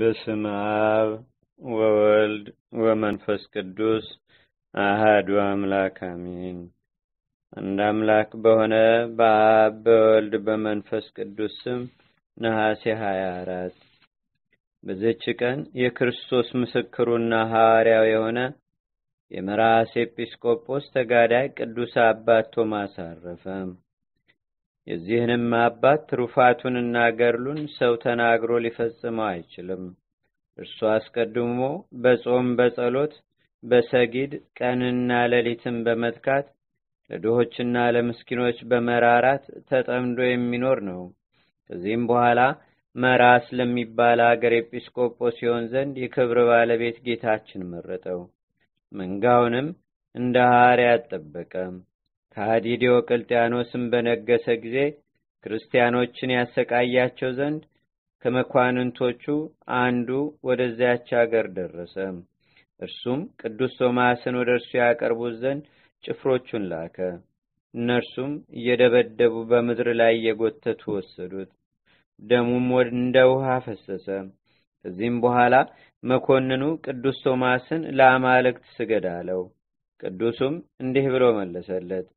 በስም አብ ወወልድ ወመንፈስ ቅዱስ አህዱ አምላክ አሚን አንድ አምላክ በሆነ በአብ በወልድ በመንፈስ ቅዱስ ስም ነሐሴ 24 በዘች ቀን የክርስቶስ ምስክሩና ሐዋርያው የሆነ የመራስ ኤጲስቆጶስ ተጋዳይ ቅዱስ አባት ቶማስ አረፈም። የዚህንም አባት ትሩፋቱንና ገድሉን ሰው ተናግሮ ሊፈጽመው አይችልም። እርሱ አስቀድሞ በጾም በጸሎት በሰጊድ ቀንና ሌሊትን በመትካት ለድሆችና ለምስኪኖች በመራራት ተጠምዶ የሚኖር ነው። ከዚህም በኋላ መራስ ለሚባል አገር ኤጲስቆጶስ ሲሆን ዘንድ የክብር ባለቤት ጌታችን መረጠው። መንጋውንም እንደ ሐር ያጠበቀም ከሃዲ ዲዮቅልጥያኖስም በነገሰ ጊዜ ክርስቲያኖችን ያሰቃያቸው ዘንድ ከመኳንንቶቹ አንዱ ወደዚያች አገር ደረሰ። እርሱም ቅዱስ ቶማስን ወደ እርሱ ያቀርቡት ዘንድ ጭፍሮቹን ላከ። እነርሱም እየደበደቡ በምድር ላይ እየጎተቱ ወሰዱት። ደሙም እንደ ውሃ ፈሰሰ። ከዚህም በኋላ መኮንኑ ቅዱስ ቶማስን ለአማልክት ስገድ አለው። ቅዱሱም እንዲህ ብሎ መለሰለት፣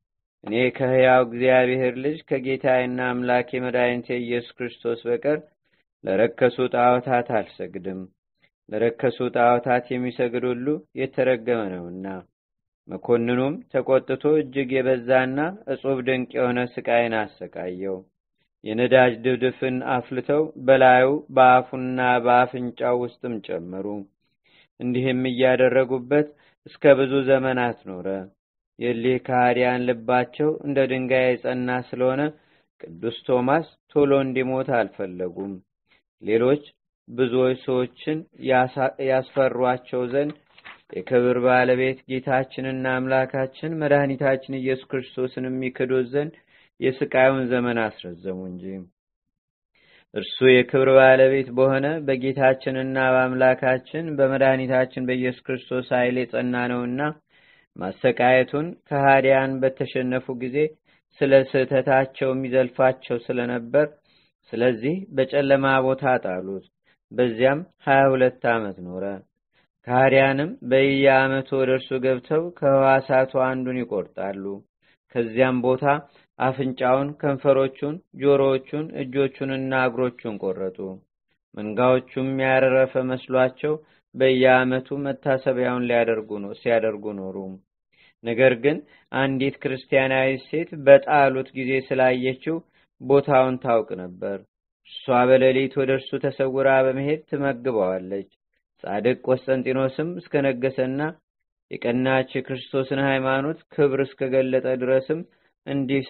እኔ ከሕያው እግዚአብሔር ልጅ ከጌታዬና አምላኬ መድኃኒቴ ኢየሱስ ክርስቶስ በቀር ለረከሱ ጣዖታት አልሰግድም። ለረከሱ ጣዖታት የሚሰግድ ሁሉ የተረገመ ነውና። መኮንኑም ተቆጥቶ እጅግ የበዛና እጹብ ድንቅ የሆነ ስቃይን አሰቃየው። የነዳጅ ድድፍን አፍልተው በላዩ በአፉና በአፍንጫው ውስጥም ጨመሩ። እንዲህም እያደረጉበት እስከ ብዙ ዘመናት ኖረ። የእሊህ ካህዲያን ልባቸው እንደ ድንጋይ የጸና ስለሆነ ቅዱስ ቶማስ ቶሎ እንዲሞት አልፈለጉም። ሌሎች ብዙዎች ሰዎችን ያስፈሯቸው ዘንድ የክብር ባለቤት ጌታችንና አምላካችን መድኃኒታችን ኢየሱስ ክርስቶስን የሚክዶት ዘንድ የስቃዩን ዘመን አስረዘሙ እንጂ እርሱ የክብር ባለቤት በሆነ በጌታችንና በአምላካችን በመድኃኒታችን በኢየሱስ ክርስቶስ ኃይል የጸና ነውና ማሰቃየቱን ከሃዲያን በተሸነፉ ጊዜ ስለ ስህተታቸው የሚዘልፋቸው ስለነበር ስለዚህ በጨለማ ቦታ ጣሉት በዚያም ሀያ ሁለት ዓመት ኖረ ካህዲያንም በየአመቱ ወደ እርሱ ገብተው ከህዋሳቱ አንዱን ይቆርጣሉ ከዚያም ቦታ አፍንጫውን ከንፈሮቹን ጆሮዎቹን እጆቹንና እግሮቹን ቆረጡ መንጋዎቹም ያረረፈ መስሏቸው በየአመቱ መታሰቢያውን ሲያደርጉ ኖሩም ነገር ግን አንዲት ክርስቲያናዊ ሴት በጣሉት ጊዜ ስላየችው ቦታውን ታውቅ ነበር። እሷ በሌሊት ወደ እርሱ ተሰውራ በመሄድ ትመግበዋለች። ጻድቅ ቆስጠንጢኖስም እስከነገሰና የቀናች የክርስቶስን ሃይማኖት ክብር እስከገለጠ ድረስም እንዲህ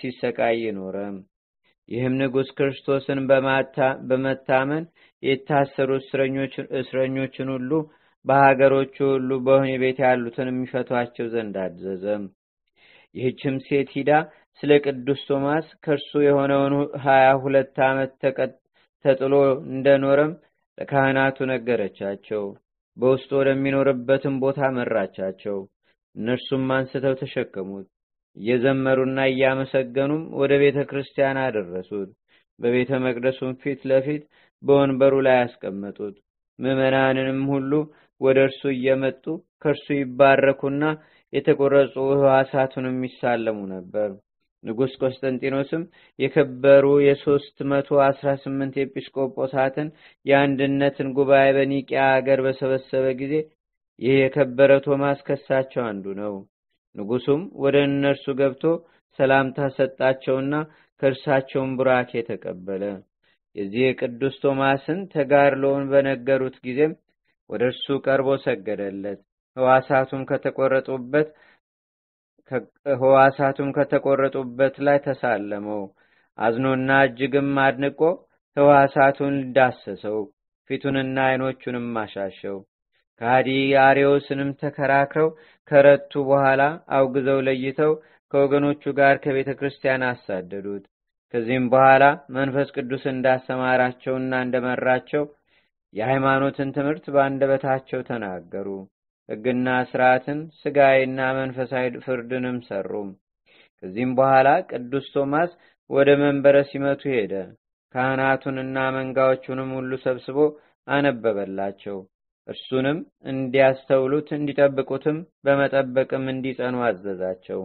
ሲሰቃይ ይኖረም። ይህም ንጉሥ ክርስቶስን በመታመን የታሰሩት እስረኞችን ሁሉ በሀገሮቹ ሁሉ በወህኒ ቤት ያሉትን የሚፈቷቸው ዘንድ አዘዘም ይህችም ሴት ሂዳ ስለ ቅዱስ ቶማስ ከእርሱ የሆነውን ሀያ ሁለት ዓመት ተጥሎ እንደኖረም ለካህናቱ ነገረቻቸው። በውስጡ ወደሚኖርበትም ቦታ መራቻቸው። እነርሱም አንስተው ተሸከሙት። እየዘመሩና እያመሰገኑም ወደ ቤተ ክርስቲያን አደረሱት። በቤተ መቅደሱም ፊት ለፊት በወንበሩ ላይ አስቀመጡት ምዕመናንንም ሁሉ ወደ እርሱ እየመጡ ከእርሱ ይባረኩና የተቆረጹ ሕዋሳቱንም ይሳለሙ ነበር። ንጉሥ ቆስጠንጢኖስም የከበሩ የሦስት መቶ አስራ ስምንት ኤጲስቆጶሳትን የአንድነትን ጉባኤ በኒቅያ አገር በሰበሰበ ጊዜ ይህ የከበረ ቶማስ ከሳቸው አንዱ ነው። ንጉሱም ወደ እነርሱ ገብቶ ሰላምታ ሰጣቸውና ከእርሳቸውን ቡራኬ ተቀበለ። የዚህ የቅዱስ ቶማስን ተጋድሎውን በነገሩት ጊዜም ወደ እርሱ ቀርቦ ሰገደለት። ህዋሳቱም ከተቆረጡበት ላይ ተሳለመው። አዝኖና እጅግም አድንቆ ህዋሳቱን ዳሰሰው፣ ፊቱንና አይኖቹንም አሻሸው። ከሃዲ አሬዎስንም ተከራክረው ከረቱ በኋላ አውግዘው ለይተው ከወገኖቹ ጋር ከቤተ ክርስቲያን አሳደዱት። ከዚህም በኋላ መንፈስ ቅዱስ እንዳሰማራቸውና እንደመራቸው የሃይማኖትን ትምህርት በአንደበታቸው ተናገሩ። ሕግና ሥርዓትን ሥጋዊና መንፈሳዊ ፍርድንም ሰሩ። ከዚህም በኋላ ቅዱስ ቶማስ ወደ መንበረ ሲመቱ ሄደ። ካህናቱንና መንጋዎቹንም ሁሉ ሰብስቦ አነበበላቸው። እርሱንም እንዲያስተውሉት እንዲጠብቁትም በመጠበቅም እንዲጸኑ አዘዛቸው።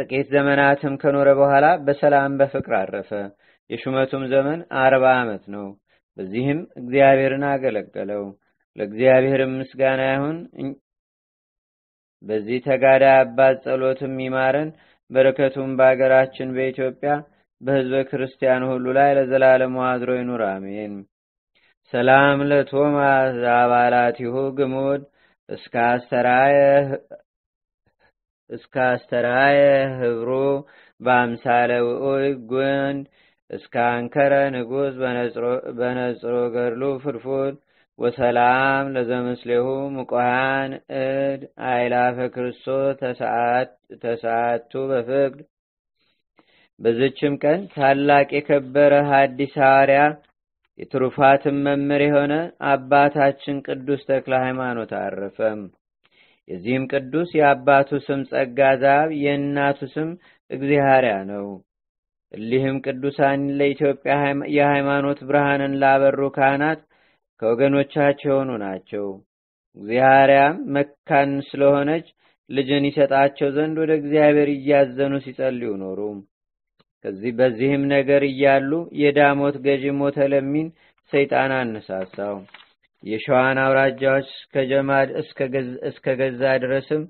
ጥቂት ዘመናትም ከኖረ በኋላ በሰላም በፍቅር አረፈ። የሹመቱም ዘመን አርባ ዓመት ነው። በዚህም እግዚአብሔርን አገለገለው። ለእግዚአብሔር ምስጋና ይሁን። በዚህ ተጋዳይ አባት ጸሎትም ይማረን። በረከቱም በአገራችን በኢትዮጵያ በሕዝበ ክርስቲያን ሁሉ ላይ ለዘላለሙ አድሮ ይኑር፣ አሜን። ሰላም ለቶማስ አባላቲሁ ግሙድ እስከ አስተራየ ህብሩ በአምሳለ ውዑይ ጉንድ እስካንከረ ንጉሥ በነጽሮ ገድሉ ፍልፉል ወሰላም ለዘምስሌሁ ምቆሃን እድ አይላፈ ክርስቶስ ተሰዓቱ በፍቅድ በዝችም ቀን ታላቅ የከበረ ሐዲስ ሐዋርያ የትሩፋትን መምህር የሆነ አባታችን ቅዱስ ተክለ ሃይማኖት አረፈም። የዚህም ቅዱስ የአባቱ ስም ጸጋ ዛብ የእናቱ ስም እግዚሐርያ ነው። እሊህም ቅዱሳን ለኢትዮጵያ የሃይማኖት ብርሃንን ላበሩ ካህናት ከወገኖቻቸው የሆኑ ናቸው። እግዚአርያም መካን ስለሆነች ልጅን ይሰጣቸው ዘንድ ወደ እግዚአብሔር እያዘኑ ሲጸልዩ ኖሩ። ከዚህ በዚህም ነገር እያሉ የዳሞት ገዢ ሞተለሚን ሰይጣን አነሳሳው። የሸዋን አውራጃዎች ከጀማድ እስከ ገዛ ድረስም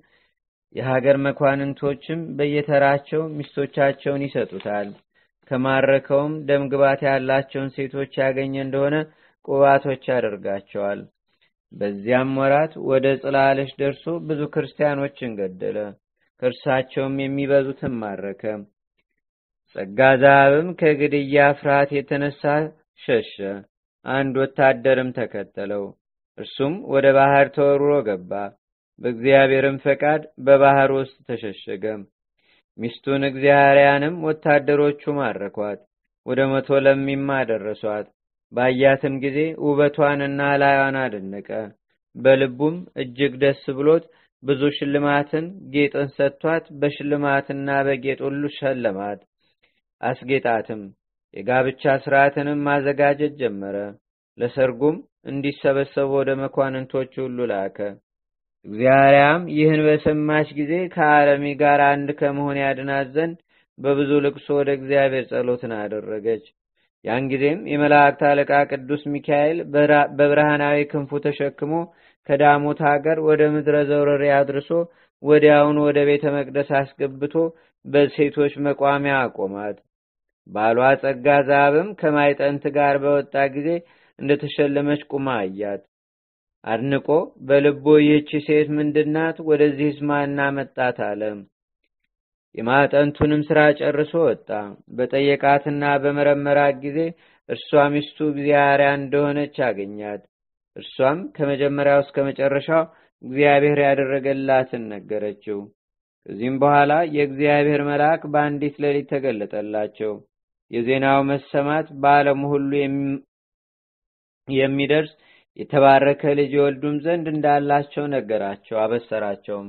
የሀገር መኳንንቶችም በየተራቸው ሚስቶቻቸውን ይሰጡታል። ከማረከውም ደም ግባት ያላቸውን ሴቶች ያገኘ እንደሆነ ቁባቶች ያደርጋቸዋል። በዚያም ወራት ወደ ጽላለች ደርሶ ብዙ ክርስቲያኖችን ገደለ። ከእርሳቸውም የሚበዙትን ማረከ። ጸጋ ዛብም ከግድያ ፍርሃት የተነሳ ሸሸ። አንድ ወታደርም ተከተለው። እርሱም ወደ ባህር ተወርሮ ገባ። በእግዚአብሔርም ፈቃድ በባህር ውስጥ ተሸሸገም። ሚስቱን እግዚአርያንም ወታደሮቹ ማረኳት፣ ወደ መቶ ለሚማ አደረሷት። ባያትም ጊዜ ውበቷንና ላዩን አደነቀ። በልቡም እጅግ ደስ ብሎት ብዙ ሽልማትን ጌጥን ሰጥቷት በሽልማትና በጌጥ ሁሉ ሸለማት አስጌጣትም። የጋብቻ ስርዓትንም ማዘጋጀት ጀመረ። ለሰርጉም እንዲሰበሰቡ ወደ መኳንንቶች ሁሉ ላከ። እግዚአብሔርም ይህን በሰማች ጊዜ ከአረሚ ጋር አንድ ከመሆን ያድናት ዘንድ በብዙ ልቅሶ ወደ እግዚአብሔር ጸሎትን አደረገች። ያን ጊዜም የመላእክት አለቃ ቅዱስ ሚካኤል በብርሃናዊ ክንፉ ተሸክሞ ከዳሞት ሀገር ወደ ምድረ ዘውረሪ አድርሶ ወዲያውን ወደ ቤተ መቅደስ አስገብቶ በሴቶች መቋሚያ አቆማት። ባሏ ጸጋ ዛብም ከማይጠንት ጋር በወጣ ጊዜ እንደተሸለመች ቁማ አያት። አድንቆ በልቦ ይህች ሴት ምንድናት? ወደዚህ ማን መጣት አለ። የማጠንቱንም ስራ ጨርሶ ወጣ። በጠየቃትና በመረመራት ጊዜ እርሷ ሚስቱ እግዚአብሔር እንደሆነች አገኛት። እርሷም ከመጀመሪያው እስከ መጨረሻው እግዚአብሔር ያደረገላትን ነገረችው። ከዚህም በኋላ የእግዚአብሔር መልአክ በአንዲት ሌሊት ተገለጠላቸው። የዜናው መሰማት በዓለም ሁሉ የሚደርስ የተባረከ ልጅ ይወልዱም ዘንድ እንዳላቸው ነገራቸው፣ አበሰራቸውም።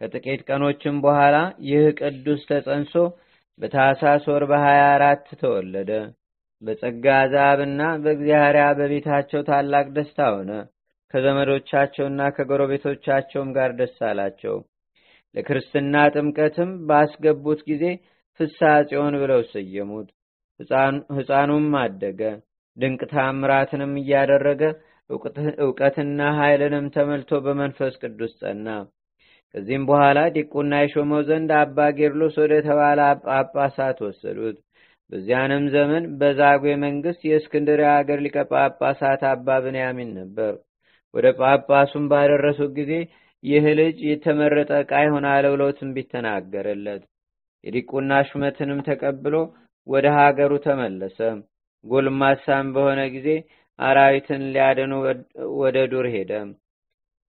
ከጥቂት ቀኖችም በኋላ ይህ ቅዱስ ተጸንሶ በታሳስ ወር በሀያ አራት ተወለደ። በጸጋ ዛብና በእግዚአብሔር በቤታቸው ታላቅ ደስታ ሆነ። ከዘመዶቻቸውና ከጎረቤቶቻቸውም ጋር ደስ አላቸው። ለክርስትና ጥምቀትም ባስገቡት ጊዜ ፍሳ ጽዮን ብለው ሰየሙት። ሕፃኑም አደገ፣ ድንቅ ታምራትንም እያደረገ እውቀትና ኃይልንም ተመልቶ በመንፈስ ቅዱስ ጸና። ከዚህም በኋላ ዲቁና የሾመው ዘንድ አባ ጌርሎስ ወደ ተባለ ጳጳሳት ወሰዱት። በዚያንም ዘመን በዛጉ መንግሥት የእስክንድርያ አገር ሊቀ ጳጳሳት አባ ብንያሚን ነበር። ወደ ጳጳሱም ባደረሱት ጊዜ ይህ ልጅ የተመረጠ ዕቃ ይሆናል ብለው ትንቢት ተናገረለት። የዲቁና ሹመትንም ተቀብሎ ወደ ሀገሩ ተመለሰ። ጎልማሳም በሆነ ጊዜ አራዊትን ሊያድን ወደ ዱር ሄደ።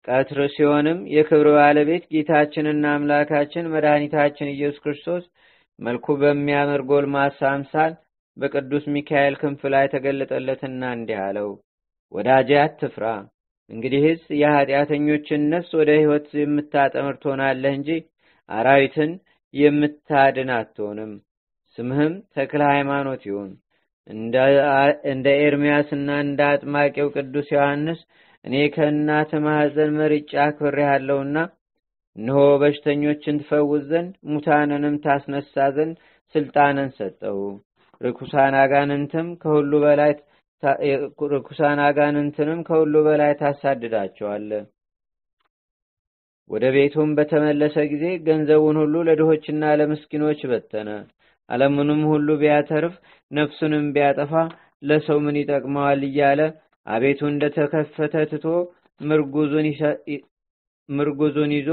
ቀትር ሲሆንም የክብር ባለቤት ጌታችንና አምላካችን መድኃኒታችን ኢየሱስ ክርስቶስ መልኩ በሚያምር ጎልማሳ አምሳል በቅዱስ ሚካኤል ክንፍ ላይ ተገለጠለትና እንዲህ አለው፣ ወዳጄ አትፍራ። እንግዲህስ የኃጢአተኞችን ነፍስ ወደ ሕይወት የምታጠምር ትሆናለህ እንጂ አራዊትን የምታድን አትሆንም። ስምህም ተክለ ሃይማኖት ይሁን። እንደ ኤርምያስና እንደ አጥማቂው ቅዱስ ዮሐንስ እኔ ከእናተ ማኅፀን መርጫ አክብሬሃለሁና እንሆ በሽተኞችን ትፈውስ ዘንድ ሙታንንም ታስነሳ ዘንድ ስልጣንን ሰጠው። ርኩሳን አጋንንትም ከሁሉ በላይ ርኩሳን አጋንንትንም ከሁሉ በላይ ታሳድዳቸዋለ። ወደ ቤቱም በተመለሰ ጊዜ ገንዘቡን ሁሉ ለድሆችና ለምስኪኖች በተነ። አለምንም ሁሉ ቢያተርፍ ነፍሱንም ቢያጠፋ ለሰው ምን ይጠቅመዋል እያለ አቤቱ እንደተከፈተ ትቶ ምርጉዙን ይዞ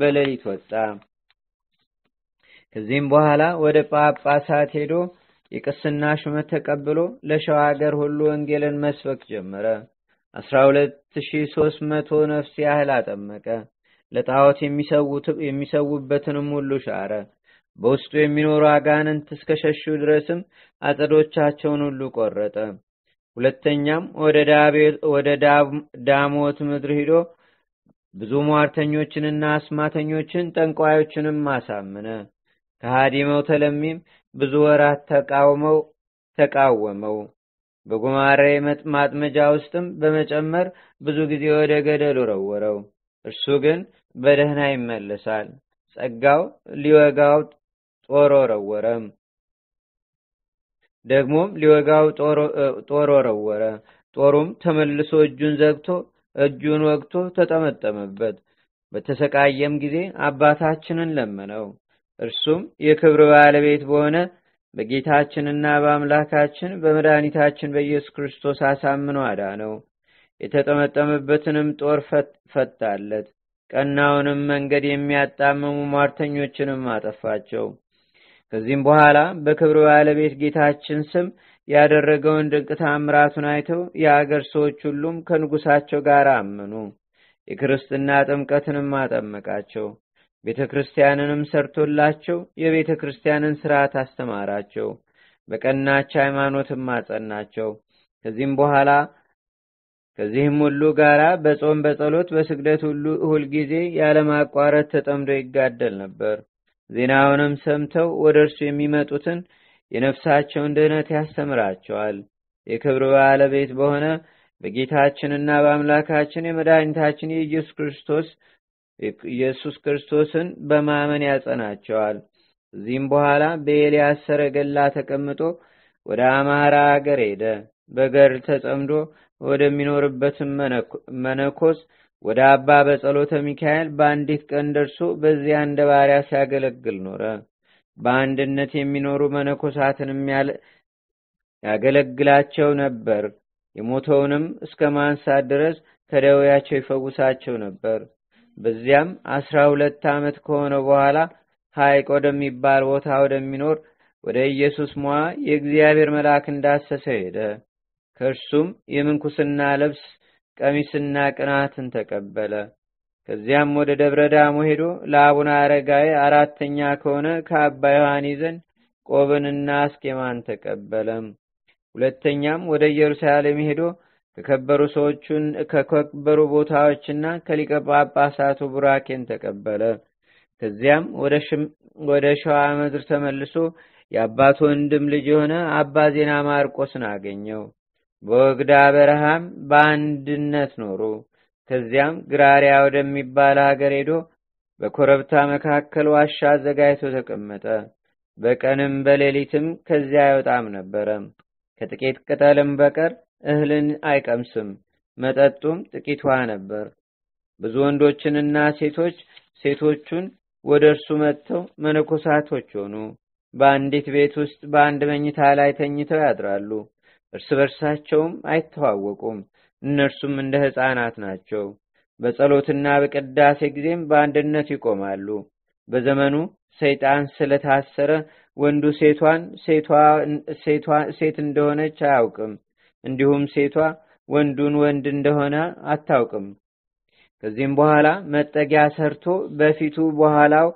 በሌሊት ወጣ። ከዚህም በኋላ ወደ ጳጳሳት ሄዶ የቅስና ሹመት ተቀብሎ ለሸዋ አገር ሁሉ ወንጌልን መስበክ ጀመረ። አስራ ሁለት ሺ ሶስት መቶ ነፍስ ያህል አጠመቀ። ለጣዖት የሚሰውበትንም ሁሉ ሻረ። በውስጡ የሚኖሩ አጋንንት እስከሸሹ ድረስም አጸዶቻቸውን ሁሉ ቆረጠ። ሁለተኛም ወደ ዳሞት ምድር ሂዶ ብዙ ሟርተኞችንና አስማተኞችን ጠንቋዮችንም አሳምነ። ከሃዲመው ተለሚም ብዙ ወራት ተቃውመው ተቃወመው። በጉማሬ ማጥመጃ ውስጥም በመጨመር ብዙ ጊዜ ወደ ገደል ረወረው እርሱ ግን በደህና ይመለሳል። ጸጋው ሊወጋው ጦር ወረወረ። ደግሞም ሊወጋው ጦር ወረወረ። ጦሩም ተመልሶ እጁን ዘግቶ እጁን ወግቶ ተጠመጠመበት። በተሰቃየም ጊዜ አባታችንን ለመነው። እርሱም የክብር ባለቤት በሆነ በጌታችንና በአምላካችን በመድኃኒታችን በኢየሱስ ክርስቶስ አሳምኖ አዳ ነው። የተጠመጠመበትንም ጦር ፈታለት። ቀናውንም መንገድ የሚያጣምሙ ሟርተኞችንም አጠፋቸው። ከዚህም በኋላ በክብር ባለቤት ጌታችን ስም ያደረገውን ድንቅ ታምራቱን አይተው የአገር ሰዎች ሁሉም ከንጉሳቸው ጋር አመኑ። የክርስትና ጥምቀትንም አጠመቃቸው። ቤተ ክርስቲያንንም ሰርቶላቸው የቤተ ክርስቲያንን ስርዓት አስተማራቸው። በቀናች ሃይማኖትም አጸናቸው። ከዚህም በኋላ ከዚህም ሁሉ ጋር በጾም በጸሎት በስግደት ሁሉ ሁልጊዜ ያለማቋረጥ ተጠምዶ ይጋደል ነበር። ዜናውንም ሰምተው ወደ እርሱ የሚመጡትን የነፍሳቸውን ድህነት ያስተምራቸዋል። የክብር ባለቤት በሆነ በጌታችንና በአምላካችን የመድኃኒታችን የኢየሱስ ክርስቶስ ኢየሱስ ክርስቶስን በማመን ያጸናቸዋል። ከዚህም በኋላ በኤልያስ ሰረገላ ተቀምጦ ወደ አማራ አገር ሄደ። በገር ተጸምዶ ወደሚኖርበትም መነኮስ ወደ አባ በጸሎተ ሚካኤል በአንዲት ቀን ደርሶ በዚያ እንደ ባሪያ ሲያገለግል ኖረ። በአንድነት የሚኖሩ መነኮሳትንም ያገለግላቸው ነበር። የሞተውንም እስከ ማንሳት ድረስ ከደውያቸው ይፈውሳቸው ነበር። በዚያም አስራ ሁለት ዓመት ከሆነ በኋላ ሐይቅ ወደሚባል ቦታ ወደሚኖር ወደ ኢየሱስ ሟ የእግዚአብሔር መልአክ እንዳሰሰ ሄደ። ከእርሱም የምንኩስና ልብስ ቀሚስና ቅናትን ተቀበለ። ከዚያም ወደ ደብረ ዳሞ ሄዶ ለአቡነ አረጋዊ አራተኛ ከሆነ ከአባ ዮሐኒ ዘንድ ቆብንና አስኬማን ተቀበለም። ሁለተኛም ወደ ኢየሩሳሌም ሄዶ ከከበሩ ሰዎቹን ከከበሩ ቦታዎችና ከሊቀ ጳጳሳቱ ቡራኬን ተቀበለ። ከዚያም ወደ ሸዋ ምድር ተመልሶ የአባቱ ወንድም ልጅ የሆነ አባ ዜና ማርቆስን አገኘው። በወግዳ በረሃም በአንድነት ኖሩ። ከዚያም ግራሪያ ወደሚባል ሀገር ሄዶ በኮረብታ መካከል ዋሻ አዘጋጅቶ ተቀመጠ። በቀንም በሌሊትም ከዚያ አይወጣም ነበረ። ከጥቂት ቅጠልም በቀር እህልን አይቀምስም። መጠጡም ጥቂት ውሃ ነበር። ብዙ ወንዶችንና ሴቶች ሴቶቹን ወደ እርሱ መጥተው መነኮሳቶች ሆኑ። በአንዲት ቤት ውስጥ በአንድ መኝታ ላይ ተኝተው ያድራሉ። እርስ በርሳቸውም አይተዋወቁም። እነርሱም እንደ ሕፃናት ናቸው። በጸሎትና በቅዳሴ ጊዜም በአንድነት ይቆማሉ። በዘመኑ ሰይጣን ስለታሰረ ወንዱ ሴቷን ሴት እንደሆነች አያውቅም፣ እንዲሁም ሴቷ ወንዱን ወንድ እንደሆነ አታውቅም። ከዚህም በኋላ መጠጊያ ሰርቶ በፊቱ በኋላው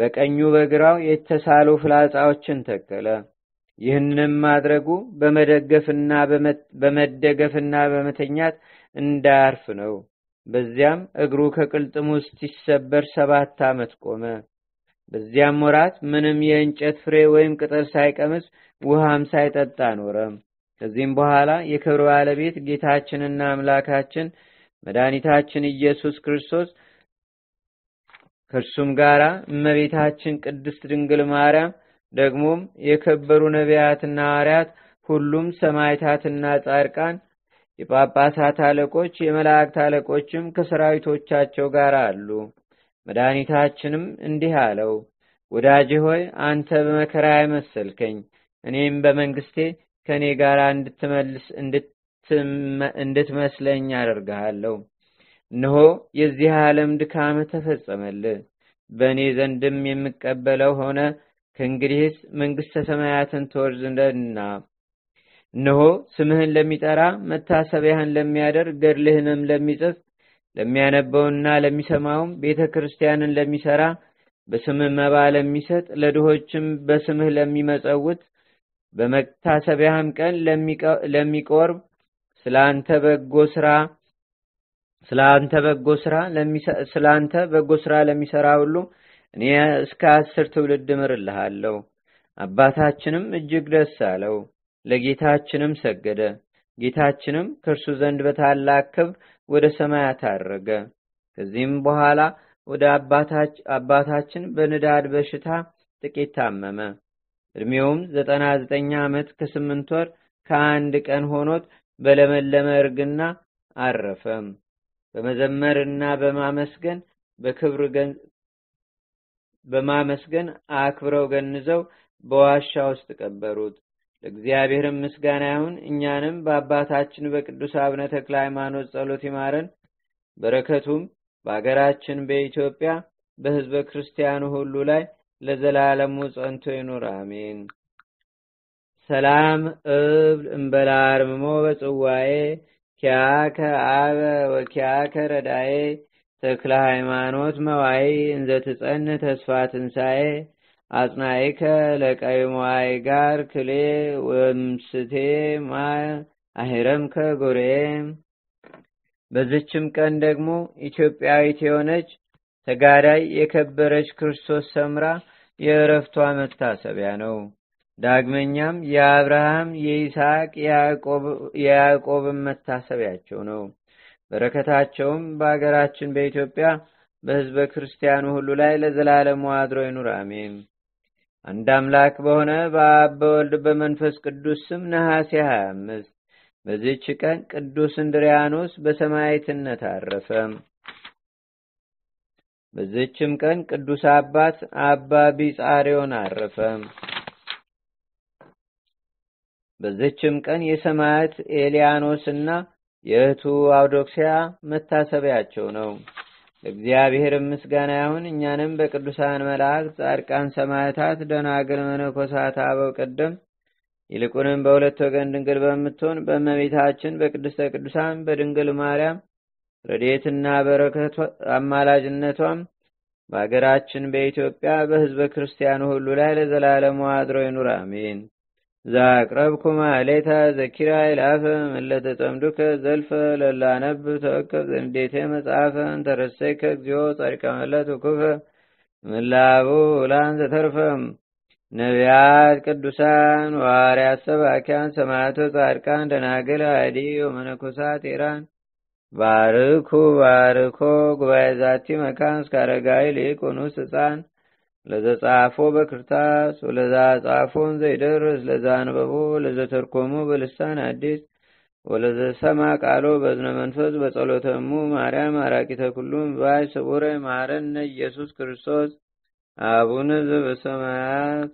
በቀኙ በግራው የተሳሉ ፍላጻዎችን ተከለ። ይህንንም ማድረጉ በመደገፍና በመደገፍና በመተኛት እንዳያርፍ ነው። በዚያም እግሩ ውስጥ ሲሰበር ሰባት ዓመት ቆመ። በዚያም ወራት ምንም የእንጨት ፍሬ ወይም ቅጠል ሳይቀምስ ውሃም ሳይጠጣ ኖረ። ከዚህም በኋላ የክብር ባለቤት ጌታችንና አምላካችን መድኃኒታችን ኢየሱስ ክርስቶስ ከእርሱም ጋራ እመቤታችን ቅድስት ድንግል ማርያም ደግሞም የከበሩ ነቢያትና አርያት ሁሉም ሰማይታትና ጻድቃን የጳጳሳት አለቆች የመላእክት አለቆችም ከሰራዊቶቻቸው ጋር አሉ። መድኃኒታችንም እንዲህ አለው፣ ወዳጄ ሆይ አንተ በመከራ አይመሰልከኝ እኔም በመንግስቴ ከእኔ ጋር እንድትመስለኝ አደርግሃለሁ። እነሆ የዚህ ዓለም ድካም ተፈጸመልህ፣ በእኔ ዘንድም የምቀበለው ሆነ ከእንግዲህስ መንግሥተ ሰማያትን ትወርስ ዘንድና እነሆ ስምህን ለሚጠራ መታሰቢያህን ለሚያደርግ ገድልህንም ለሚጽፍ ለሚያነበውና ለሚሰማውም ቤተ ክርስቲያንን ለሚሠራ በስምህ መባ ለሚሰጥ ለድሆችም በስምህ ለሚመጸውት በመታሰቢያህም ቀን ለሚቆርብ ስለ አንተ በጎ ስራ ለሚሰራ ሁሉ እኔ እስከ አስር ትውልድ እምርልሃለሁ። አባታችንም እጅግ ደስ አለው፣ ለጌታችንም ሰገደ። ጌታችንም ከእርሱ ዘንድ በታላቅ ክብር ወደ ሰማያት አረገ። ከዚህም በኋላ ወደ አባታችን በንዳድ በሽታ ጥቂት ታመመ። እድሜውም ዘጠና ዘጠኝ ዓመት ከስምንት ወር ከአንድ ቀን ሆኖት በለመለመ እርግና አረፈም። በመዘመርና በማመስገን በማመስገን አክብረው ገንዘው በዋሻ ውስጥ ቀበሩት። ለእግዚአብሔር ምስጋና ይሁን። እኛንም በአባታችን በቅዱስ አብነ ተክለ ሃይማኖት ጸሎት ይማረን። በረከቱም በአገራችን በኢትዮጵያ በሕዝበ ክርስቲያኑ ሁሉ ላይ ለዘላለሙ ጸንቶ ይኑር፣ አሜን። ሰላም እብል እምበላ አርምሞ በጽዋዬ ኪያከ አበ ወኪያከ ረዳዬ ተክለ ሃይማኖት መዋይ እንዘትፀን ተስፋ ትንሣኤ አጽናይከ ለቀይ መዋይ ጋር ክሌ ወምስቴ ማ አሄረምከ ጎሬ። በዝችም ቀን ደግሞ ኢትዮጵያዊት የሆነች ተጋዳይ የከበረች ክርስቶስ ሰምራ የእረፍቷ መታሰቢያ ነው። ዳግመኛም የአብርሃም የይስሐቅ የያዕቆብን መታሰቢያቸው ነው። በረከታቸውም በአገራችን በኢትዮጵያ በሕዝበ ክርስቲያኑ ሁሉ ላይ ለዘላለሙ አድሮ ይኑር፣ አሜን። አንድ አምላክ በሆነ በአብ በወልድ በመንፈስ ቅዱስ ስም ነሐሴ 25 በዚህች ቀን ቅዱስ እንድሪያኖስ በሰማዕትነት አረፈ። በዚህችም ቀን ቅዱስ አባት አባ ቢጻሪዮን አረፈ። በዚህችም ቀን የሰማዕት ኤልያኖስና የእህቱ አውዶክሲያ መታሰቢያቸው ነው። እግዚአብሔር ምስጋና ይሁን። እኛንም በቅዱሳን መላእክት፣ ጻድቃን፣ ሰማዕታት፣ ደናግል፣ መነኮሳት፣ አበው ቀደም ይልቁንም በሁለት ወገን ድንግል በምትሆን በእመቤታችን በቅድስተ ቅዱሳን በድንግል ማርያም ረድኤትና በረከቷ አማላጅነቷም በአገራችን በኢትዮጵያ በሕዝበ ክርስቲያኑ ሁሉ ላይ ለዘላለሙ አድሮ ይኑር። አሜን። ዛቅረብኩማ ሌታ ዘኪራ ይልአፈ መለተ ጸምዱከ ዘልፈ ለላነብ ተወከብ ዘንዴቴ መጽሐፈ እንተረሰይከ እግዚኦ ጸሪቀ መለት ውኩፈ ምላቡ ላን ዘተርፈም ነቢያት ቅዱሳን ዋርያት ሰባኪያን ሰማያቶ ጻድቃን ደናግል አዲ ወመነኮሳት ኢራን ባርኩ ባርኮ ጉባኤ ዛቲ መካን እስካረጋዊ ሊቁ ኑስ ህፃን ለዘጻፎ በክርታስ ወለዛ ጻፎን ዘይደርስ ለዛ አንበቦ ለዘተርኮሙ በልሳን አዲስ ወለዘሰማ ቃሎ በዝነ መንፈስ በጸሎተሙ ማርያም አራቂተ ኩሉም ባይ ስቡረ ማረነ ኢየሱስ ክርስቶስ አቡነ ዘበሰማያት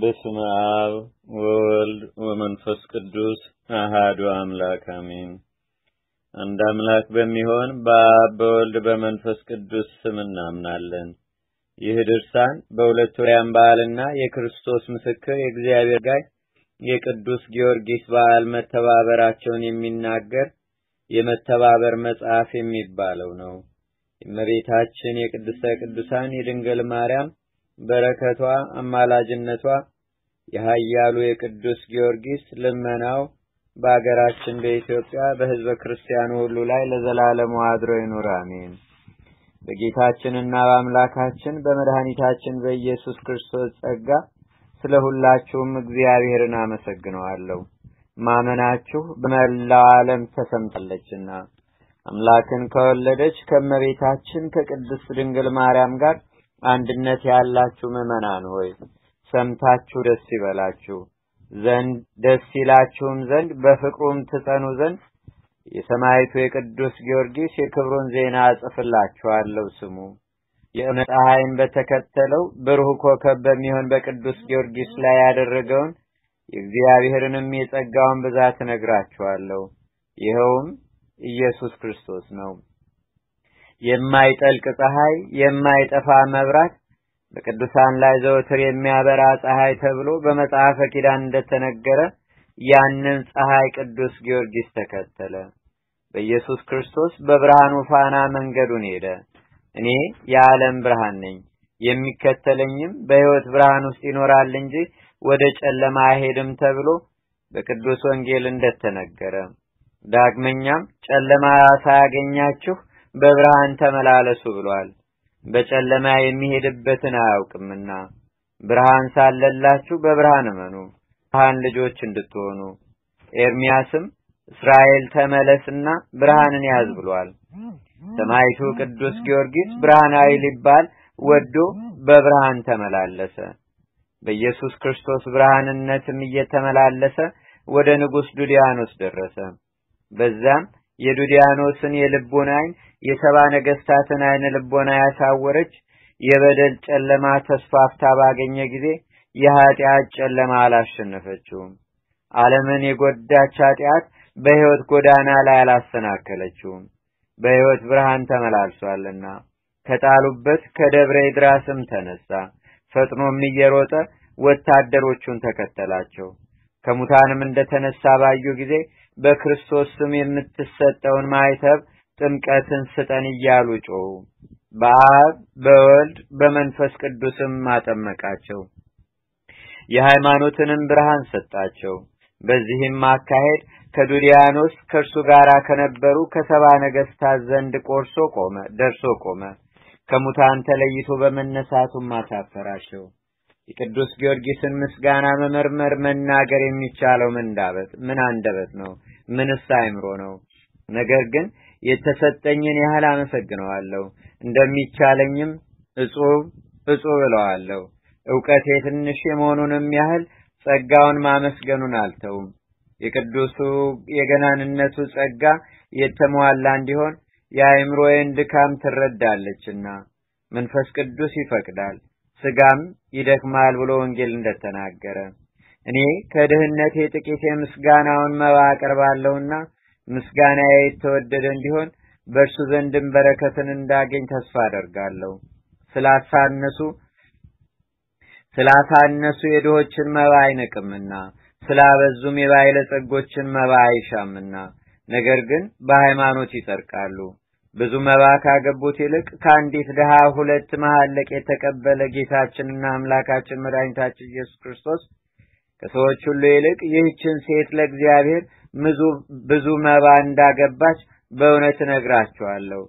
በስመ አብ ወወልድ ወመንፈስ ቅዱስ አሃዱ አምላክ አሜን። አንድ አምላክ በሚሆን በአብ በወልድ በመንፈስ ቅዱስ ስም እናምናለን። ይህ ድርሳን በሁለት ወርያም በዓልና የክርስቶስ ምስክር የእግዚአብሔር ጋይ የቅዱስ ጊዮርጊስ በዓል መተባበራቸውን የሚናገር የመተባበር መጽሐፍ የሚባለው ነው። እመቤታችን የቅድስተ ቅዱሳን የድንግል ማርያም በረከቷ፣ አማላጅነቷ፣ የኃያሉ የቅዱስ ጊዮርጊስ ልመናው በአገራችን በኢትዮጵያ በሕዝበ ክርስቲያኑ ሁሉ ላይ ለዘላለሙ አድሮ ይኑር። አሜን። በጌታችንና በአምላካችን በመድኃኒታችን በኢየሱስ ክርስቶስ ጸጋ ስለ ሁላችሁም እግዚአብሔርን አመሰግነዋለሁ። ማመናችሁ በመላው ዓለም ተሰምታለችና አምላክን ከወለደች ከእመቤታችን ከቅድስት ድንግል ማርያም ጋር አንድነት ያላችሁ ምዕመናን ሆይ ሰምታችሁ ደስ ይበላችሁ ዘንድ ደስ ይላችሁም ዘንድ በፍቅሩም ትጸኑ ዘንድ የሰማይቱ የቅዱስ ጊዮርጊስ የክብሩን ዜና አጽፍላችኋለሁ። ስሙ። የእውነት በተከተለው ብሩህ ኮከብ በሚሆን በቅዱስ ጊዮርጊስ ላይ ያደረገውን የእግዚአብሔርንም የጸጋውን ብዛት እነግራችኋለሁ። ይኸውም ኢየሱስ ክርስቶስ ነው። የማይጠልቅ ፀሐይ፣ የማይጠፋ መብራት በቅዱሳን ላይ ዘወትር የሚያበራ ፀሐይ ተብሎ በመጽሐፈ ኪዳን እንደተነገረ ያንን ፀሐይ ቅዱስ ጊዮርጊስ ተከተለ። በኢየሱስ ክርስቶስ በብርሃኑ ፋና መንገዱን ሄደ። እኔ የዓለም ብርሃን ነኝ፣ የሚከተለኝም በሕይወት ብርሃን ውስጥ ይኖራል እንጂ ወደ ጨለማ አይሄድም ተብሎ በቅዱስ ወንጌል እንደተነገረ፣ ዳግመኛም ጨለማ ሳያገኛችሁ በብርሃን ተመላለሱ ብሏል። በጨለማ የሚሄድበትን አያውቅምና ብርሃን ሳለላችሁ በብርሃን እመኑ፣ ብርሃን ልጆች እንድትሆኑ። ኤርሚያስም እስራኤል ተመለስና ብርሃንን ያዝ ብሏል። ሰማይቱ ቅዱስ ጊዮርጊስ ብርሃናዊ ሊባል ወዶ በብርሃን ተመላለሰ። በኢየሱስ ክርስቶስ ብርሃንነትም እየተመላለሰ ወደ ንጉሥ ዱዲያኖስ ደረሰ። በዛም የዱዲያኖስን የልቦና አይን የሰባ ነገስታትን አይነ ልቦና ያሳወረች የበደል ጨለማ ተስፋፍታ ባገኘ ጊዜ የኃጢአት ጨለማ አላሸነፈችውም። ዓለምን የጎዳች ኃጢአት በሕይወት ጎዳና ላይ አላሰናከለችውም። በሕይወት ብርሃን ተመላልሷልና ከጣሉበት ከደብረ ይድራስም ተነሳ። ፈጥኖም እየሮጠ ወታደሮቹን ተከተላቸው። ከሙታንም እንደተነሳ ባዩ ጊዜ በክርስቶስ ስም የምትሰጠውን ማይተብ ጥምቀትን ስጠን እያሉ ጮሁ። በአብ በወልድ በመንፈስ ቅዱስም አጠመቃቸው። የሃይማኖትንም ብርሃን ሰጣቸው። በዚህም አካሄድ ከዱሪያኖስ ከእርሱ ጋር ከነበሩ ከሰባ ነገስታት ዘንድ ቆርሶ ቆመ ደርሶ ቆመ። ከሙታን ተለይቶ በመነሳቱም አሳፈራቸው። የቅዱስ ጊዮርጊስን ምስጋና መመርመር መናገር የሚቻለው ምን አንደበት ነው? ምንስ አእምሮ ነው? ነገር ግን የተሰጠኝን ያህል አመሰግነዋለሁ። እንደሚቻለኝም እጹብ እጹብ እለዋለሁ። እውቀቴ ትንሽ የመሆኑንም ያህል ጸጋውን ማመስገኑን አልተውም። የቅዱሱ የገናንነቱ ጸጋ የተሟላ እንዲሆን የአእምሮዬን ድካም ትረዳለችና መንፈስ ቅዱስ ይፈቅዳል። ስጋም ይደክማል ብሎ ወንጌል እንደተናገረ እኔ ከድህነቴ ጥቂት የምስጋናውን መባ አቀርባለሁና ምስጋና የተወደደ እንዲሆን በእርሱ ዘንድም በረከትን እንዳገኝ ተስፋ አደርጋለሁ። ስላሳነሱ ስላሳነሱ የድሆችን መባ አይነቅምና ስላበዙም ጸጎችን መባ አይሻምና ነገር ግን በሃይማኖት ይጸርቃሉ ብዙ መባ ካገቡት ይልቅ ከአንዲት ድሃ ሁለት መሐለቅ የተቀበለ ጌታችንና አምላካችን መድኃኒታችን ኢየሱስ ክርስቶስ ከሰዎች ሁሉ ይልቅ ይህችን ሴት ለእግዚአብሔር ብዙ መባ እንዳገባች በእውነት እነግራቸዋለሁ፣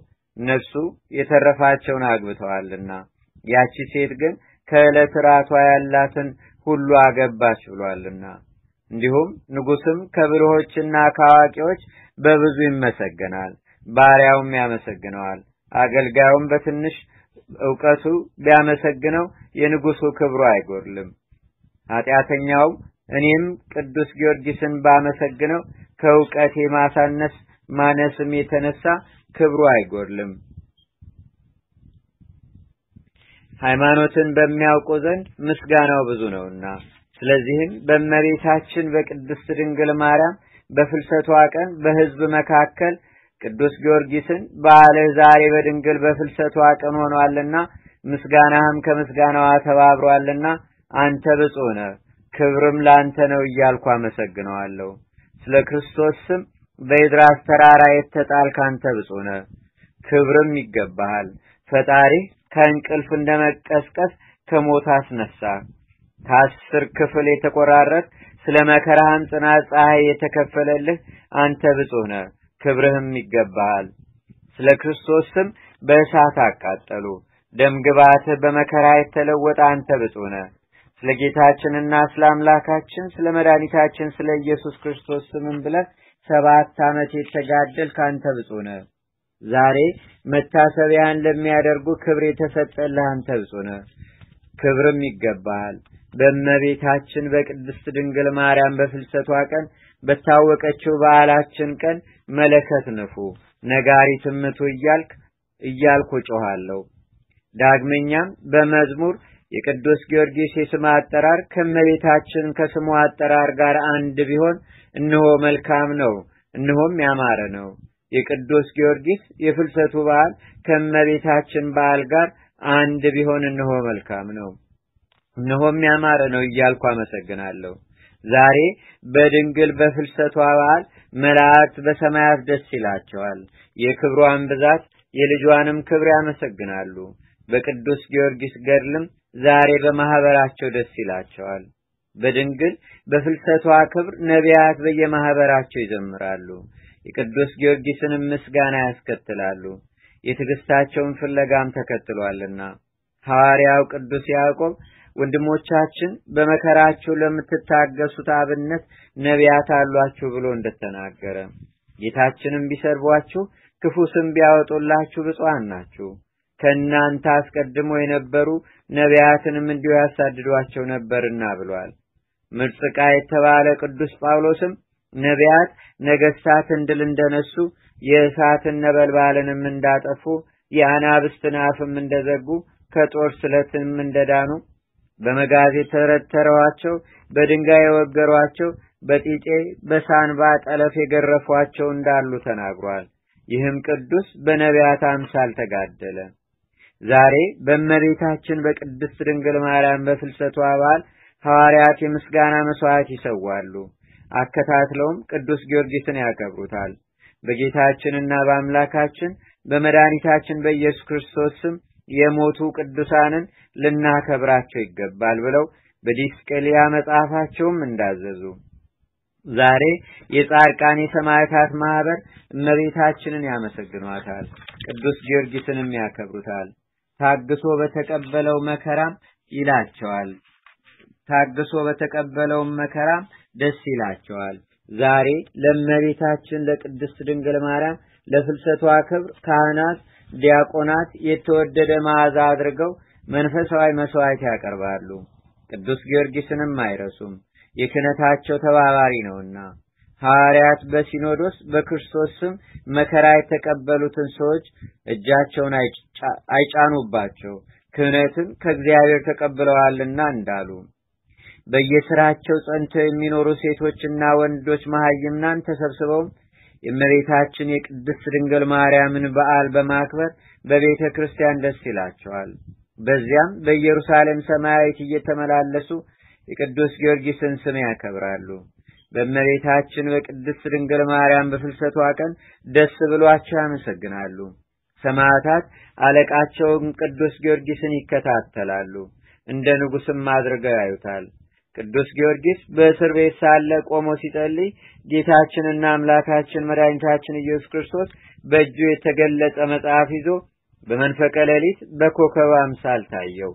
ነፍሱ የተረፋቸውን አግብተዋልና። ያቺ ሴት ግን ከዕለት ራቷ ያላትን ሁሉ አገባች ብሏልና። እንዲሁም ንጉሥም ከብልሆችና ከአዋቂዎች በብዙ ይመሰገናል። ባሪያውም ያመሰግነዋል። አገልጋዩም በትንሽ እውቀቱ ቢያመሰግነው የንጉሱ ክብሩ አይጎድልም። ኃጢአተኛው እኔም ቅዱስ ጊዮርጊስን ባመሰግነው ከእውቀቴ ማሳነስ ማነስም የተነሳ ክብሩ አይጎድልም። ሃይማኖትን በሚያውቁ ዘንድ ምስጋናው ብዙ ነውና፣ ስለዚህም በእመቤታችን በቅድስት ድንግል ማርያም በፍልሰቷ ቀን በሕዝብ መካከል ቅዱስ ጊዮርጊስን በዓልህ ዛሬ በድንግል በፍልሰቱ አቅን ሆኗልና ምስጋናህም ከምስጋናዋ ተባብሯልና አንተ ብፁዕ ነህ፣ ክብርም ለአንተ ነው እያልኩ አመሰግነዋለሁ። ስለ ክርስቶስ ስም በኢድራስ ተራራ የተጣልክ አንተ ብፁዕ ነህ፣ ክብርም ይገባሃል። ፈጣሪህ ከእንቅልፍ እንደ መቀስቀስ ከሞት አስነሳ። ከአስር ክፍል የተቆራረጥ ስለ መከራህም ጽናት ፀሐይ የተከፈለልህ አንተ ብፁዕ ነህ። ክብርህም ይገባሃል። ስለ ክርስቶስ ስም በእሳት አቃጠሉ። ደም ግባትህ በመከራ የተለወጠ አንተ ብፁነ ስለ ጌታችንና ስለ አምላካችን ስለ መድኃኒታችን ስለ ኢየሱስ ክርስቶስ ስምም ብለህ ሰባት ዓመት የተጋደል ከአንተ ብፁዕ ነህ። ዛሬ መታሰቢያን ለሚያደርጉ ክብር የተሰጠልህ አንተ ብፁዕ ነህ፣ ክብርም ይገባሃል። በእመቤታችን በቅድስት ድንግል ማርያም በፍልሰቷ ቀን በታወቀችው በዓላችን ቀን መለከት ንፉ፣ ነጋሪትም ምቱ እያልክ እያልኩ ጮኋለሁ። ዳግመኛም በመዝሙር የቅዱስ ጊዮርጊስ የስም አጠራር ከመቤታችን ከስሙ አጠራር ጋር አንድ ቢሆን እነሆ መልካም ነው፣ እነሆም ያማረ ነው። የቅዱስ ጊዮርጊስ የፍልሰቱ በዓል ከመቤታችን በዓል ጋር አንድ ቢሆን እነሆ መልካም ነው፣ እነሆም ያማረ ነው እያልኩ አመሰግናለሁ። ዛሬ በድንግል በፍልሰቷ በዓል መላእክት በሰማያት ደስ ይላቸዋል። የክብሯን ብዛት የልጇንም ክብር ያመሰግናሉ። በቅዱስ ጊዮርጊስ ገድልም ዛሬ በማህበራቸው ደስ ይላቸዋል። በድንግል በፍልሰቷ ክብር ነቢያት በየማህበራቸው ይዘምራሉ። የቅዱስ ጊዮርጊስንም ምስጋና ያስከትላሉ። የትዕግስታቸውን ፍለጋም ተከትሏልና ሐዋርያው ቅዱስ ያዕቆብ ወንድሞቻችን በመከራቸው ለምትታገሱት አብነት ነቢያት አሏችሁ ብሎ እንደተናገረ ጌታችንም ቢሰርቧችሁ ክፉ ስም ቢያወጡላችሁ ብፁዓን ናችሁ። ከእናንተ አስቀድሞ የነበሩ ነቢያትንም እንዲሁ ያሳድዷቸው ነበርና ብሏል። ምርጽቃ የተባለ ቅዱስ ጳውሎስም ነቢያት ነገሥታትን ድል እንደነሱ የእሳትን ነበልባልንም እንዳጠፉ የአናብስትን አፍም እንደዘጉ ከጦር ስለትም እንደዳኑ በመጋዝ የተረተረዋቸው፣ በድንጋይ የወገሯቸው፣ በጢጤ በሳንባ ጠለፍ የገረፏቸው እንዳሉ ተናግሯል። ይህም ቅዱስ በነቢያት አምሳል ተጋደለ። ዛሬ በእመቤታችን በቅድስት ድንግል ማርያም በፍልሰቱ አባል ሐዋርያት የምስጋና መስዋዕት ይሰዋሉ። አከታትለውም ቅዱስ ጊዮርጊስን ያከብሩታል። በጌታችንና በአምላካችን በመድኃኒታችን በኢየሱስ ክርስቶስ ስም የሞቱ ቅዱሳንን ልናከብራቸው ይገባል ብለው በዲስቅልያ መጽሐፋቸውም እንዳዘዙ ዛሬ የጻድቃን የሰማዕታት ማህበር እመቤታችንን ያመሰግኗታል፣ ቅዱስ ጊዮርጊስንም ያከብሩታል። ታግሶ በተቀበለው መከራም ይላቸዋል ታግሶ በተቀበለው መከራም ደስ ይላቸዋል። ዛሬ ለእመቤታችን ለቅድስት ድንግል ማርያም ለፍልሰቷ ክብር ካህናት ዲያቆናት የተወደደ መዓዛ አድርገው መንፈሳዊ መስዋዕት ያቀርባሉ። ቅዱስ ጊዮርጊስንም አይረሱም፣ የክህነታቸው ተባባሪ ነውና። ሐዋርያት በሲኖዶስ በክርስቶስ ስም መከራ የተቀበሉትን ሰዎች እጃቸውን አይጫኑባቸው፣ ክህነትም ከእግዚአብሔር ተቀብለዋልና እንዳሉ በየስራቸው ጸንተው የሚኖሩ ሴቶችና ወንዶች መሐይምናን ተሰብስበው የእመቤታችን የቅድስት ድንግል ማርያምን በዓል በማክበር በቤተ ክርስቲያን ደስ ይላቸዋል። በዚያም በኢየሩሳሌም ሰማያዊት እየተመላለሱ የቅዱስ ጊዮርጊስን ስም ያከብራሉ። በእመቤታችን በቅድስት ድንግል ማርያም በፍልሰቷ ቀን ደስ ብሏቸው ያመሰግናሉ። ሰማዕታት አለቃቸውን ቅዱስ ጊዮርጊስን ይከታተላሉ፣ እንደ ንጉሥም አድርገው ያዩታል። ቅዱስ ጊዮርጊስ በእስር ቤት ሳለ ቆሞ ሲጸልይ ጌታችንና አምላካችን መድኃኒታችን ኢየሱስ ክርስቶስ በእጁ የተገለጠ መጽሐፍ ይዞ በመንፈቀ ሌሊት በኮከብ አምሳል ታየው።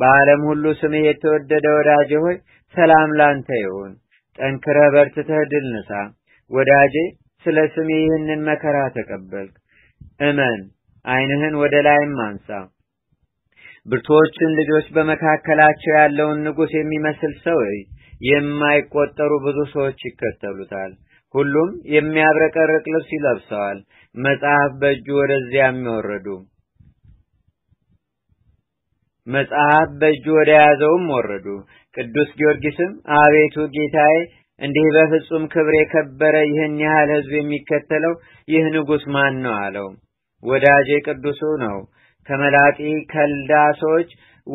በዓለም ሁሉ ስምህ የተወደደ ወዳጄ ሆይ ሰላም ላንተ ይሁን። ጠንክረህ በርትተህ ድል ንሳ። ወዳጄ ስለ ስሜ ይህንን መከራ ተቀበልክ። እመን፣ ዓይንህን ወደ ላይም አንሳ ብርቶችን ልጆች በመካከላቸው ያለውን ንጉሥ የሚመስል ሰው የማይቆጠሩ ብዙ ሰዎች ይከተሉታል። ሁሉም የሚያብረቀርቅ ልብስ ይለብሰዋል፣ መጽሐፍ በእጁ ወደዚያ የሚወረዱ መጽሐፍ በእጁ ወደ ያዘውም ወረዱ። ቅዱስ ጊዮርጊስም አቤቱ ጌታዬ እንዲህ በፍጹም ክብር የከበረ ይህን ያህል ሕዝብ የሚከተለው ይህ ንጉሥ ማን ነው? አለው። ወዳጄ ቅዱሱ ነው ከመላጢ ከልዳሶች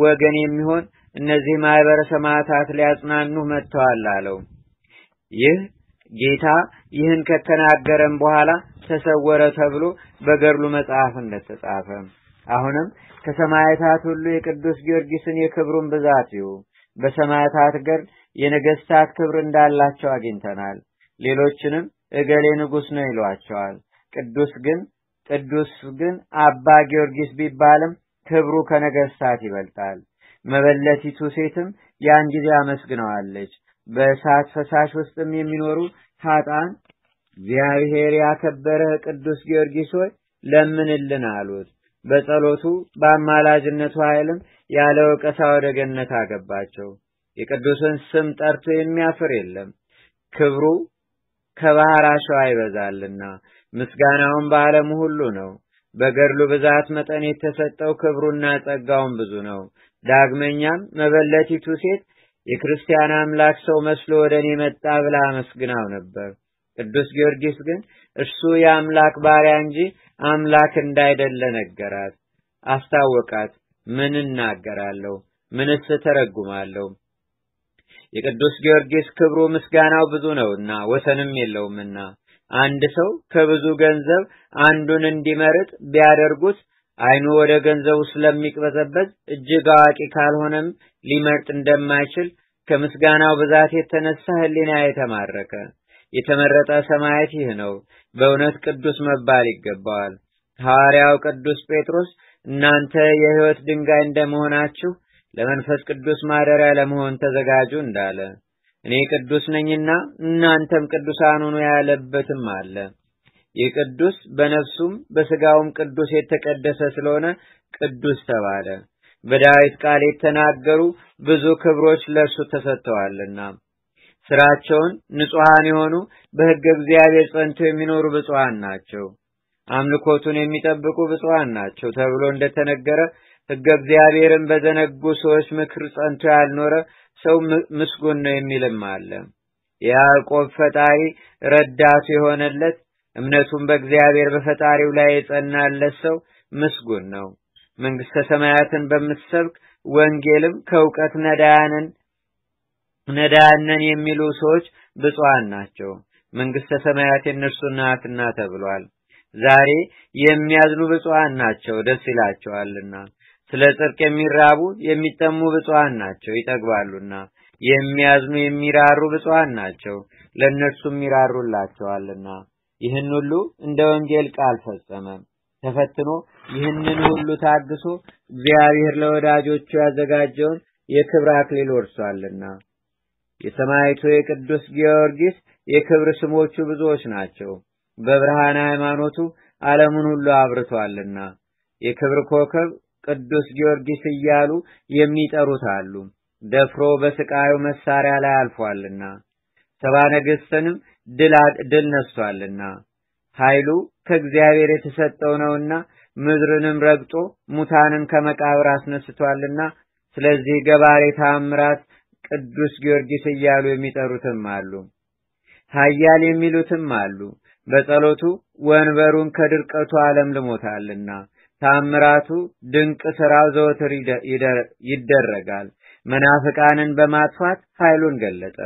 ወገን የሚሆን እነዚህ ማህበረ ሰማዕታት ሊያጽናኑ መጥተዋል አለው። ይህ ጌታ ይህን ከተናገረም በኋላ ተሰወረ ተብሎ በገድሉ መጽሐፍ እንደተጻፈ አሁንም ከሰማዕታት ሁሉ የቅዱስ ጊዮርጊስን የክብሩን ብዛት ይሁ በሰማዕታት ገድል የነገስታት ክብር እንዳላቸው አግኝተናል። ሌሎችንም እገሌ ንጉስ ነው ይሏቸዋል። ቅዱስ ግን ቅዱስ ግን አባ ጊዮርጊስ ቢባልም ክብሩ ከነገስታት ይበልጣል። መበለቲቱ ሴትም ያን ጊዜ አመስግነዋለች። በእሳት ፈሳሽ ውስጥም የሚኖሩ ሀጣን እግዚአብሔር ያከበረህ ቅዱስ ጊዮርጊስ ሆይ ለምንልን አሉት። በጸሎቱ በአማላጅነቱ ኃይልም ያለ ወቀሳ ወደ ገነት አገባቸው። የቅዱስን ስም ጠርቶ የሚያፍር የለም፣ ክብሩ ከባህር አሸዋ ይበዛልና። ምስጋናውን በዓለሙ ሁሉ ነው። በገድሉ ብዛት መጠን የተሰጠው ክብሩና ጸጋውን ብዙ ነው። ዳግመኛም መበለቲቱ ሴት የክርስቲያን አምላክ ሰው መስሎ ወደ እኔ መጣ ብላ አመስግናው ነበር። ቅዱስ ጊዮርጊስ ግን እርሱ የአምላክ ባሪያ እንጂ አምላክ እንዳይደለ ነገራት፣ አስታወቃት። ምን እናገራለሁ? ምንስ ተረጉማለሁ? የቅዱስ ጊዮርጊስ ክብሩ ምስጋናው ብዙ ነውና ወሰንም የለውምና አንድ ሰው ከብዙ ገንዘብ አንዱን እንዲመርጥ ቢያደርጉት አይኑ ወደ ገንዘቡ ስለሚቅበዘበዝ እጅግ አዋቂ ካልሆነም ሊመርጥ እንደማይችል ከምስጋናው ብዛት የተነሳ ህሊና የተማረከ የተመረጠ ሰማያት ይህ ነው። በእውነት ቅዱስ መባል ይገባዋል። ሐዋርያው ቅዱስ ጴጥሮስ እናንተ የሕይወት ድንጋይ እንደመሆናችሁ ለመንፈስ ቅዱስ ማደሪያ ለመሆን ተዘጋጁ እንዳለ እኔ ቅዱስ ነኝና እናንተም ቅዱሳን ሁኑ ያለበትም አለ። ይህ ቅዱስ በነፍሱም በስጋውም ቅዱስ የተቀደሰ ስለሆነ ቅዱስ ተባለ። በዳዊት ቃል የተናገሩ ብዙ ክብሮች ለእርሱ ተሰጥተዋልና ስራቸውን ንጹሐን የሆኑ በሕገ እግዚአብሔር ጸንቶ የሚኖሩ ብፁዓን ናቸው፣ አምልኮቱን የሚጠብቁ ብፁዓን ናቸው ተብሎ እንደተነገረ ሕገ እግዚአብሔርን በዘነጉ ሰዎች ምክር ጸንቶ ያልኖረ ሰው ምስጉን ነው የሚልም አለ። የያዕቆብ ፈጣሪ ረዳቱ የሆነለት እምነቱን በእግዚአብሔር በፈጣሪው ላይ የጸናለት ሰው ምስጉን ነው። መንግስተ ሰማያትን በምትሰብክ ወንጌልም ከእውቀት ነዳያንን ነዳያነን የሚሉ ሰዎች ብፁዓን ናቸው፣ መንግስተ ሰማያት የእነርሱ ናትና ተብሏል። ዛሬ የሚያዝኑ ብፁዓን ናቸው፣ ደስ ይላቸዋልና። ስለ ጽድቅ የሚራቡ የሚጠሙ ብፁዓን ናቸው ይጠግባሉና። የሚያዝኑ የሚራሩ ብፁዓን ናቸው ለእነርሱም ይራሩላቸዋልና። ይህን ሁሉ እንደ ወንጌል ቃል ፈጸመ። ተፈትኖ ይህንን ሁሉ ታግሶ እግዚአብሔር ለወዳጆቹ ያዘጋጀውን የክብር አክሊል ወርሷልና። የሰማይቱ የቅዱስ ጊዮርጊስ የክብር ስሞቹ ብዙዎች ናቸው። በብርሃን ሃይማኖቱ ዓለሙን ሁሉ አብርቷልና የክብር ኮከብ ቅዱስ ጊዮርጊስ እያሉ የሚጠሩት አሉ። ደፍሮ በስቃዩ መሳሪያ ላይ አልፏልና ሰባ ነገሥትንም ድል ነስቷልና ኃይሉ ከእግዚአብሔር የተሰጠው ነውና ምድርንም ረግጦ ሙታንን ከመቃብር አስነስቷልና ስለዚህ ገባሬ ታምራት ቅዱስ ጊዮርጊስ እያሉ የሚጠሩትም አሉ። ኃያል የሚሉትም አሉ። በጸሎቱ ወንበሩን ከድርቀቱ አለም ልሞታልና ታምራቱ ድንቅ ሥራው ዘወትር ይደረጋል። መናፍቃንን በማጥፋት ኃይሉን ገለጠ።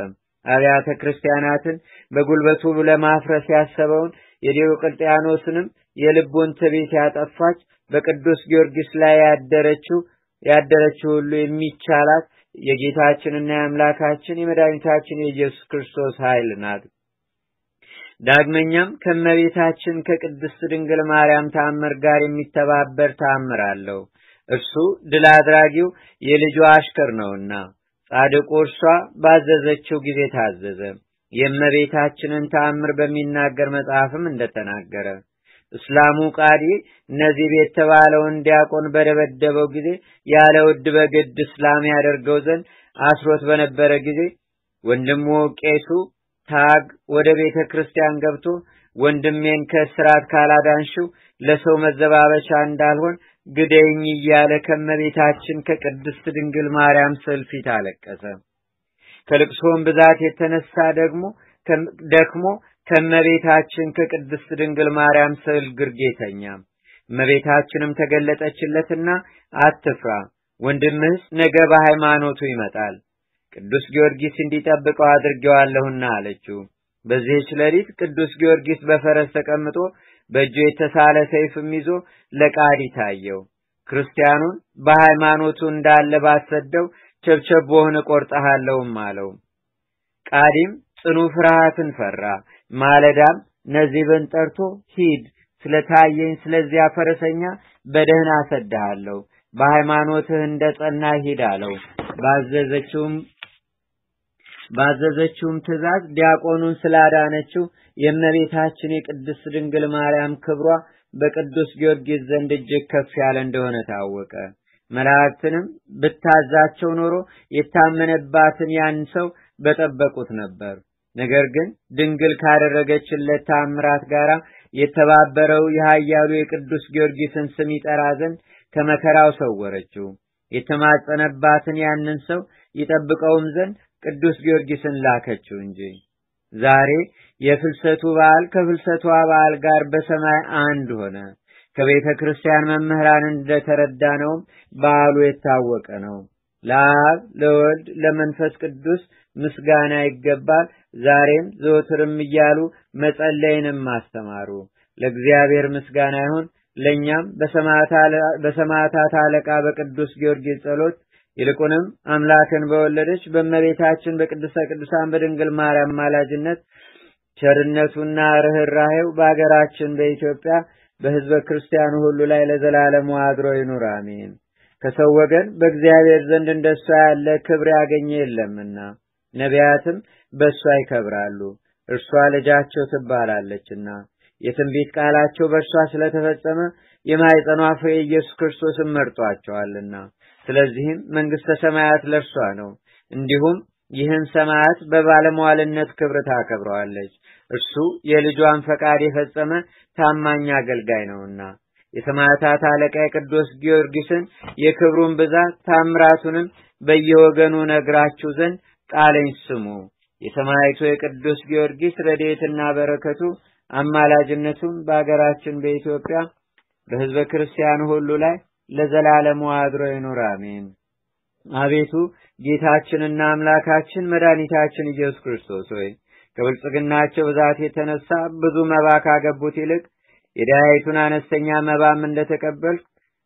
አብያተ ክርስቲያናትን በጉልበቱ ለማፍረስ ያሰበውን የዲዮቅልጥያኖስንም የልቡን ትዕቢት ያጠፋች በቅዱስ ጊዮርጊስ ላይ ያደረችው ያደረችው ሁሉ የሚቻላት የጌታችንና የአምላካችን የመድኃኒታችን የኢየሱስ ክርስቶስ ኃይል ናት። ዳግመኛም ከእመቤታችን ከቅድስት ድንግል ማርያም ተአምር ጋር የሚተባበር ተአምር አለው። እርሱ ድል አድራጊው የልጇ አሽከር ነውና ጻድቁ እርሷ ባዘዘችው ጊዜ ታዘዘ። የእመቤታችንን ተአምር በሚናገር መጽሐፍም እንደተናገረ እስላሙ ቃዲ ቤት የተባለውን ዲያቆን በደበደበው ጊዜ ያለ ውድ በግድ እስላም ያደርገው ዘንድ አስሮት በነበረ ጊዜ ወንድሙ ቄሱ ታግ ወደ ቤተ ክርስቲያን ገብቶ ወንድሜን ከእስራት ካላዳንሽው ለሰው መዘባበቻ እንዳልሆን ግደኝ እያለ ከመቤታችን ከቅድስት ድንግል ማርያም ስዕል ፊት አለቀሰ። ከልቅሶም ብዛት የተነሳ ደግሞ ደክሞ ከመቤታችን ከቅድስት ድንግል ማርያም ስዕል ግርጌ ተኛ። እመቤታችንም ተገለጠችለትና አትፍራ፣ ወንድምህስ ነገ በሃይማኖቱ ይመጣል ቅዱስ ጊዮርጊስ እንዲጠብቀው አድርጌዋለሁና አለችው። በዚህች ሌሊት ቅዱስ ጊዮርጊስ በፈረስ ተቀምጦ በእጁ የተሳለ ሰይፍም ይዞ ለቃዲ ታየው። ክርስቲያኑን በሃይማኖቱ እንዳለ ባሰደው ቸብቸቦህን እቆርጠሃለሁም አለው። ቃዲም ጽኑ ፍርሃትን ፈራ። ማለዳም ነዚብን ጠርቶ ሂድ፣ ስለታየኝ ስለዚያ ፈረሰኛ በደህና አሰድሃለሁ፣ በሃይማኖትህ እንደ ጸና ሂድ አለው። ባዘዘችውም ባዘዘችውም ትእዛዝ ዲያቆኑን ስላዳነችው የእመቤታችን የቅድስት ድንግል ማርያም ክብሯ በቅዱስ ጊዮርጊስ ዘንድ እጅግ ከፍ ያለ እንደሆነ ታወቀ። መላእክትንም ብታዛቸው ኖሮ የታመነባትን ያን ሰው በጠበቁት ነበር። ነገር ግን ድንግል ካደረገችለት ታምራት ጋር የተባበረው የኃያሉ የቅዱስ ጊዮርጊስን ስም ይጠራ ዘንድ ከመከራው ሰወረችው። የተማጸነባትን ያንን ሰው ይጠብቀውም ዘንድ ቅዱስ ጊዮርጊስን ላከችው እንጂ። ዛሬ የፍልሰቱ በዓል ከፍልሰቷ በዓል ጋር በሰማይ አንድ ሆነ። ከቤተ ክርስቲያን መምህራን እንደተረዳ ነውም በዓሉ የታወቀ ነው። ለአብ ለወልድ ለመንፈስ ቅዱስ ምስጋና ይገባል። ዛሬም ዘወትርም እያሉ መጸለይንም አስተማሩ። ለእግዚአብሔር ምስጋና ይሁን። ለእኛም በሰማዕታት አለቃ በቅዱስ ጊዮርጊስ ጸሎት ይልቁንም አምላክን በወለደች በእመቤታችን በቅድስተ ቅዱሳን በድንግል ማርያም ማላጅነት ቸርነቱና ርኅራሄው በአገራችን በኢትዮጵያ በሕዝበ ክርስቲያኑ ሁሉ ላይ ለዘላለሙ አድሮ ይኑር፣ አሜን። ከሰው ወገን በእግዚአብሔር ዘንድ እንደሷ ያለ ክብር ያገኘ የለምና ነቢያትም በእሷ ይከብራሉ። እርሷ ልጃቸው ትባላለችና የትንቢት ቃላቸው በእርሷ ስለተፈጸመ የማይጸኗ ፍሬ ኢየሱስ ክርስቶስን መርጧቸዋልና ስለዚህም መንግሥተ ሰማያት ለእርሷ ነው። እንዲሁም ይህን ሰማያት በባለመዋልነት ክብር ታከብረዋለች። እርሱ የልጇን ፈቃድ የፈጸመ ታማኝ አገልጋይ ነውና የሰማዕታት አለቃ የቅዱስ ጊዮርጊስን የክብሩን ብዛት ታምራቱንም በየወገኑ ነግራችሁ ዘንድ ቃለኝ ስሙ። የሰማዕቱ የቅዱስ ጊዮርጊስ ረድኤትና በረከቱ አማላጅነቱም በአገራችን በኢትዮጵያ በሕዝበ ክርስቲያኑ ሁሉ ላይ ለዘላለሙ አድሮ ይኑር፣ አሜን። አቤቱ ጌታችንና አምላካችን መድኃኒታችን ኢየሱስ ክርስቶስ ሆይ ከብልጽግናቸው ብዛት የተነሳ ብዙ መባ ካገቡት ይልቅ የዳያይቱን አነስተኛ መባም እንደተቀበልክ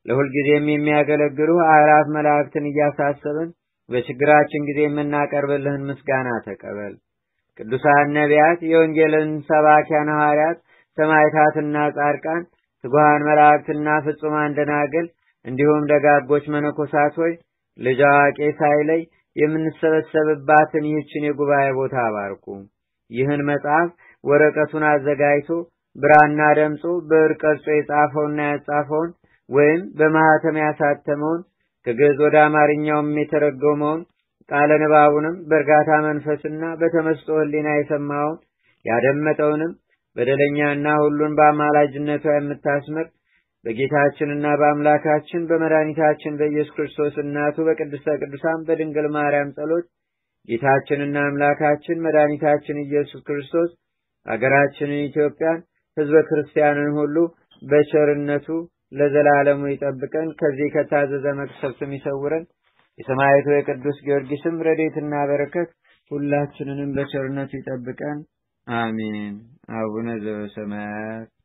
ለሁልጊዜም የሚያገለግሉ አራፍ መላእክትን እያሳሰብን በችግራችን ጊዜ የምናቀርብልህን ምስጋና ተቀበል። ቅዱሳን ነቢያት፣ የወንጌልን ሰባኪያን ሐዋርያት፣ ሰማዕታትና ጻድቃን፣ ትጉሃን መላእክትና ፍጹማን ደናግል እንዲሁም ደጋጎች መነኮሳት ሆይ ልጅ አዋቂ ሳይለይ የምንሰበሰብባትን ይህችን የጉባኤ ቦታ አባርኩ። ይህን መጽሐፍ ወረቀቱን አዘጋጅቶ ብራና ደምጾ ብዕር ቀርጾ የጻፈውና ያጻፈውን ወይም በማኅተም ያሳተመውን ከግዕዝ ወደ አማርኛውም የተረጎመውን ቃለ ንባቡንም በእርጋታ መንፈስና በተመስጦ ሕሊና የሰማውን ያደመጠውንም በደለኛና ሁሉን በአማላጅነቷ የምታስምር በጌታችንና በአምላካችን በመድኃኒታችን በኢየሱስ ክርስቶስ እናቱ በቅድስተ ቅዱሳን በድንግል ማርያም ጸሎት ጌታችንና አምላካችን መድኃኒታችን ኢየሱስ ክርስቶስ አገራችንን ኢትዮጵያን ሕዝበ ክርስቲያንን ሁሉ በቸርነቱ ለዘላለሙ ይጠብቀን፣ ከዚህ ከታዘዘ መቅሰፍትም ይሰውረን። የሰማዕቱ የቅዱስ ጊዮርጊስም ረድኤትና በረከት ሁላችንንም በቸርነቱ ይጠብቀን። አሜን። አቡነ ዘበሰማያት